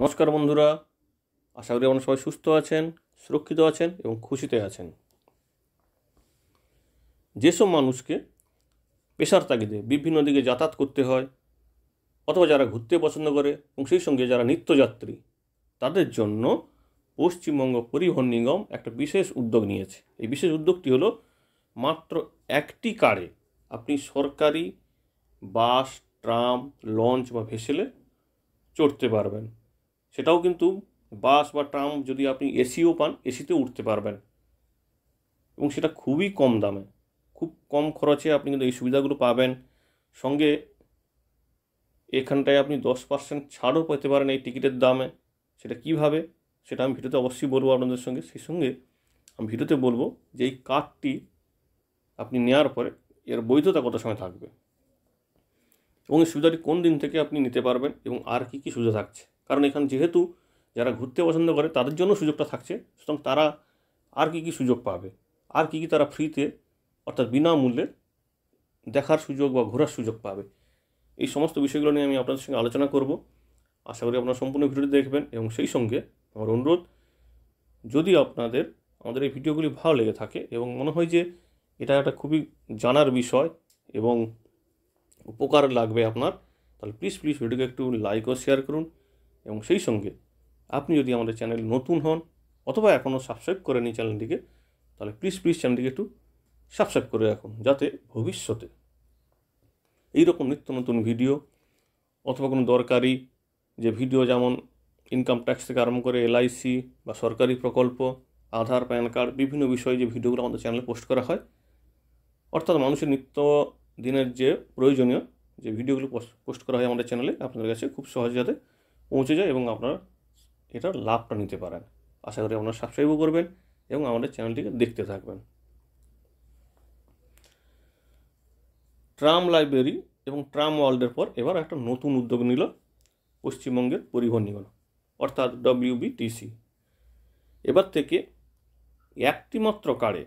নমস্কার বন্ধুরা আশা করি আপনারা সবাই সুস্থ আছেন সুরক্ষিত আছেন এবং খুশিতে আছেন যেসব মানুষকে পেশার তাগিদে বিভিন্ন দিকে যাতায়াত করতে হয় অথবা যারা ঘুরতে পছন্দ করে এবং সেই সঙ্গে যারা নিত্যযাত্রী তাদের জন্য পশ্চিমবঙ্গ পরিবহন নিগম একটা বিশেষ উদ্যোগ নিয়েছে এই বিশেষ উদ্যোগটি হলো মাত্র একটি কারে আপনি সরকারি বাস ট্রাম লঞ্চ বা ভেসেলে চড়তে পারবেন সেটাও কিন্তু বাস বা ট্রাম যদি আপনি এসিও পান এসিতে উঠতে পারবেন এবং সেটা খুবই কম দামে খুব কম খরচে আপনি কিন্তু এই সুবিধাগুলো পাবেন সঙ্গে এখানটায় আপনি দশ পার্সেন্ট ছাড়ও পেতে পারেন এই টিকিটের দামে সেটা কিভাবে সেটা আমি ভিডিওতে অবশ্যই বলবো আপনাদের সঙ্গে সেই সঙ্গে আমি ভিডিওতে বলবো যে এই কার্ডটি আপনি নেওয়ার পরে এর বৈধতা কত সময় থাকবে এবং এই সুবিধাটি কোন দিন থেকে আপনি নিতে পারবেন এবং আর কী কী সুবিধা থাকছে কারণ এখানে যেহেতু যারা ঘুরতে পছন্দ করে তাদের জন্য সুযোগটা থাকছে সুতরাং তারা আর কী কী সুযোগ পাবে আর কী কী তারা ফ্রিতে অর্থাৎ বিনামূল্যে দেখার সুযোগ বা ঘোরার সুযোগ পাবে এই সমস্ত বিষয়গুলো নিয়ে আমি আপনাদের সঙ্গে আলোচনা করব আশা করি আপনারা সম্পূর্ণ ভিডিওটি দেখবেন এবং সেই সঙ্গে আমার অনুরোধ যদি আপনাদের আমাদের এই ভিডিওগুলি ভালো লেগে থাকে এবং মনে হয় যে এটা একটা খুবই জানার বিষয় এবং উপকার লাগবে আপনার তাহলে প্লিজ প্লিজ ভিডিওকে একটু লাইক ও শেয়ার করুন এবং সেই সঙ্গে আপনি যদি আমাদের চ্যানেল নতুন হন অথবা এখনও সাবস্ক্রাইব করেনি চ্যানেলটিকে তাহলে প্লিজ প্লিজ চ্যানেলটিকে একটু সাবস্ক্রাইব করে রাখুন যাতে ভবিষ্যতে এই রকম নিত্য নতুন ভিডিও অথবা কোনো দরকারি যে ভিডিও যেমন ইনকাম ট্যাক্স থেকে আরম্ভ করে এলআইসি বা সরকারি প্রকল্প আধার প্যান কার্ড বিভিন্ন বিষয়ে যে ভিডিওগুলো আমাদের চ্যানেলে পোস্ট করা হয় অর্থাৎ মানুষের নিত্য দিনের যে প্রয়োজনীয় যে ভিডিওগুলো পোস্ট করা হয় আমাদের চ্যানেলে আপনাদের কাছে খুব সহজ যাতে পৌঁছে যায় এবং আপনার এটার লাভটা নিতে পারেন আশা করি আপনারা সাবস্ক্রাইবও করবেন এবং আমাদের চ্যানেলটিকে দেখতে থাকবেন ট্রাম লাইব্রেরি এবং ট্রাম ওয়ার্ল্ডের পর এবার একটা নতুন উদ্যোগ নিল পশ্চিমবঙ্গের পরিবহন নিগম অর্থাৎ ডব্লিউবিটিসি এবার থেকে একটিমাত্র কারে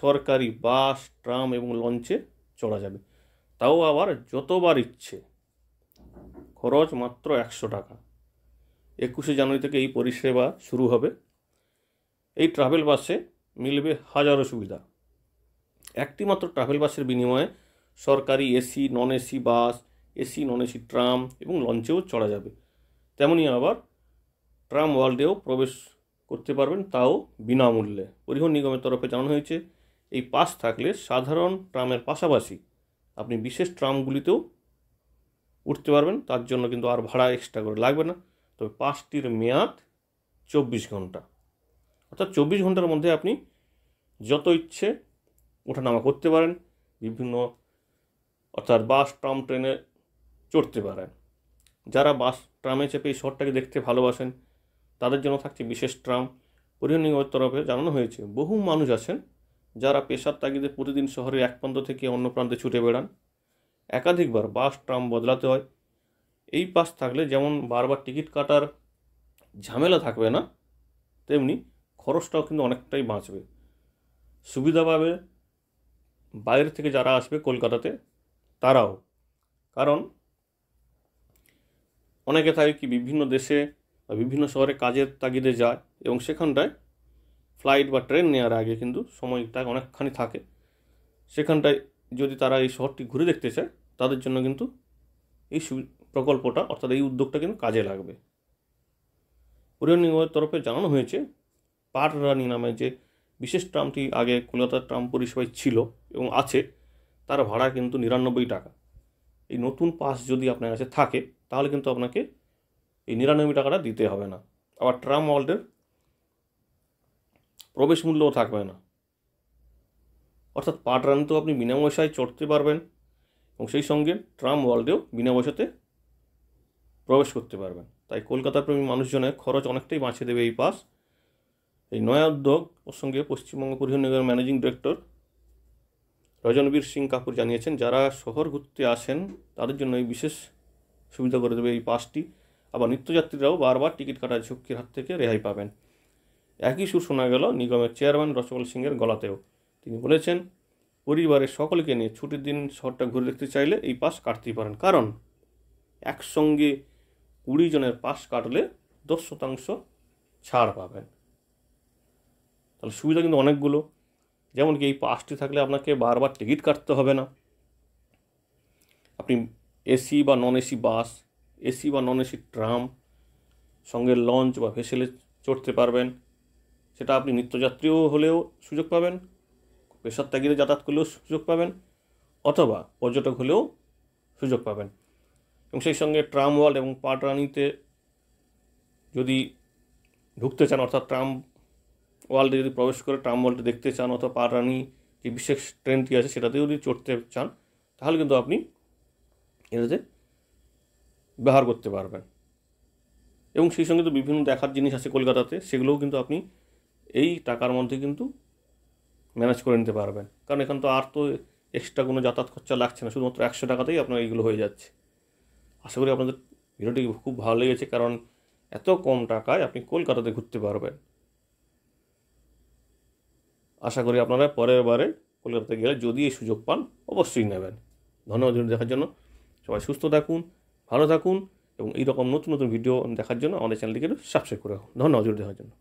সরকারি বাস ট্রাম এবং লঞ্চে চড়া যাবে তাও আবার যতবার ইচ্ছে খরচ মাত্র একশো টাকা একুশে জানুয়ারি থেকে এই পরিষেবা শুরু হবে এই ট্রাভেল বাসে মিলবে হাজারো সুবিধা একটি মাত্র ট্রাভেল বাসের বিনিময়ে সরকারি AC non AC bus AC non AC tram এবং লঞ্চেও চড়া যাবে তেমনই আবার ট্রাম ওয়ার্ল্ডেও প্রবেশ করতে পারবেন তাও বিনামূল্যে পরিবহন নিগমের তরফে জানানো হয়েছে এই পাস থাকলে সাধারণ ট্রামের পাশাপাশি আপনি বিশেষ ট্রামগুলিতেও উঠতে পারবেন তার জন্য কিন্তু আর ভাড়া এক্সট্রা করে লাগবে না তবে পাসটির মেয়াদ চব্বিশ ঘন্টা অর্থাৎ চব্বিশ ঘন্টার মধ্যে আপনি যত ইচ্ছে ওঠানামা করতে পারেন বিভিন্ন অর্থাৎ বাস ট্রাম ট্রেনে চড়তে পারেন যারা বাস ট্রামে চেপে এই শহরটাকে দেখতে ভালোবাসেন তাদের জন্য থাকছে বিশেষ ট্রাম পরিবহন নিগমের তরফে জানানো হয়েছে বহু মানুষ আছেন যারা পেশার তাগিদে প্রতিদিন শহরের এক প্রান্ত থেকে অন্য প্রান্তে ছুটে বেড়ান একাধিকবার বাস ট্রাম বদলাতে হয় এই পাস থাকলে যেমন বারবার টিকিট কাটার ঝামেলা থাকবে না তেমনি খরচটাও কিন্তু অনেকটাই বাঁচবে সুবিধা পাবে বাইরে থেকে যারা আসবে কলকাতাতে তারাও কারণ অনেকে থাকে কি বিভিন্ন দেশে বা বিভিন্ন শহরে কাজের তাগিদে যায় এবং সেখানটায় ফ্লাইট বা ট্রেন নেওয়ার আগে কিন্তু সময়টা অনেকখানি থাকে সেখানটায় যদি তারা এই শহরটি ঘুরে দেখতে চায় তাদের জন্য কিন্তু এই প্রকল্পটা অর্থাৎ এই উদ্যোগটা কিন্তু কাজে লাগবে পরিবহন নিগমের তরফে জানানো হয়েছে পার রানি নামে যে বিশেষ ট্রামটি আগে কলকাতার ট্রাম পরিষেবায় ছিল এবং আছে তার ভাড়া কিন্তু নিরানব্বই টাকা এই নতুন পাস যদি আপনার কাছে থাকে তাহলে কিন্তু আপনাকে এই নিরানব্বই টাকাটা দিতে হবে না আবার ট্রাম ওয়ার্ল্ডের প্রবেশ মূল্যও থাকবে না অর্থাৎ পাট রান তো আপনি বিনা পয়সায় চড়তে পারবেন এবং সেই সঙ্গে ট্রাম ওয়ার্ল্ডেও বিনা পয়সাতে প্রবেশ করতে পারবেন তাই কলকাতার প্রেমী মানুষজনের খরচ অনেকটাই বাঁচিয়ে দেবে এই পাস এই নয়া উদ্যোগ প্রসঙ্গে পশ্চিমবঙ্গ পরিবহন নিগমের ম্যানেজিং ডিরেক্টর রজনবীর সিং কাপুর জানিয়েছেন যারা শহর ঘুরতে আসেন তাদের জন্য এই বিশেষ সুবিধা করে দেবে এই পাসটি আবার নিত্যযাত্রীরাও বারবার টিকিট কাটার ঝুঁকির হাত থেকে রেহাই পাবেন একই সুর শোনা গেল নিগমের চেয়ারম্যান রসগোল সিংয়ের গলাতেও তিনি বলেছেন পরিবারের সকলকে নিয়ে ছুটির দিন শহরটা ঘুরে দেখতে চাইলে এই পাস কাটতেই পারেন কারণ একসঙ্গে কুড়ি জনের পাস কাটলে দশ শতাংশ ছাড় পাবেন তাহলে সুবিধা কিন্তু অনেকগুলো যেমন কি এই পাসটি থাকলে আপনাকে বারবার টিকিট কাটতে হবে না আপনি এসি বা নন এসি বাস এসি বা নন এসি ট্রাম সঙ্গে লঞ্চ বা ভেসেলে চড়তে পারবেন সেটা আপনি নিত্যযাত্রীও হলেও সুযোগ পাবেন পেশার ত্যাগীরা যাতায়াত করলেও সুযোগ পাবেন অথবা পর্যটক হলেও সুযোগ পাবেন এবং সেই সঙ্গে ট্রাম ওয়াল এবং পাটরানিতে যদি ঢুকতে চান অর্থাৎ ট্রাম ওয়ার্ল্ডে যদি প্রবেশ করে ট্রাম ওয়ার্ল্ডে দেখতে চান অথবা পাটরানি যে বিশেষ ট্রেনটি আছে সেটাতেও যদি চড়তে চান তাহলে কিন্তু আপনি এটাতে ব্যবহার করতে পারবেন এবং সেই সঙ্গে তো বিভিন্ন দেখার জিনিস আছে কলকাতাতে সেগুলোও কিন্তু আপনি এই টাকার মধ্যে কিন্তু ম্যানেজ করে নিতে পারবেন কারণ এখান তো আর তো এক্সট্রা কোনো যাতায়াত খরচা লাগছে না শুধুমাত্র একশো টাকাতেই আপনার এইগুলো হয়ে যাচ্ছে আশা করি আপনাদের ভিডিওটি খুব ভালো লেগেছে কারণ এত কম টাকায় আপনি কলকাতাতে ঘুরতে পারবেন আশা করি আপনারা পরের বারে কলকাতাতে গেলে যদি এই সুযোগ পান অবশ্যই নেবেন ধন্যবাদ দেখার জন্য সবাই সুস্থ থাকুন ভালো থাকুন এবং এইরকম নতুন নতুন ভিডিও দেখার জন্য আমাদের চ্যানেলটিকে সাবস্ক্রাইব করে রাখুন ধন্যবাদ দেখার জন্য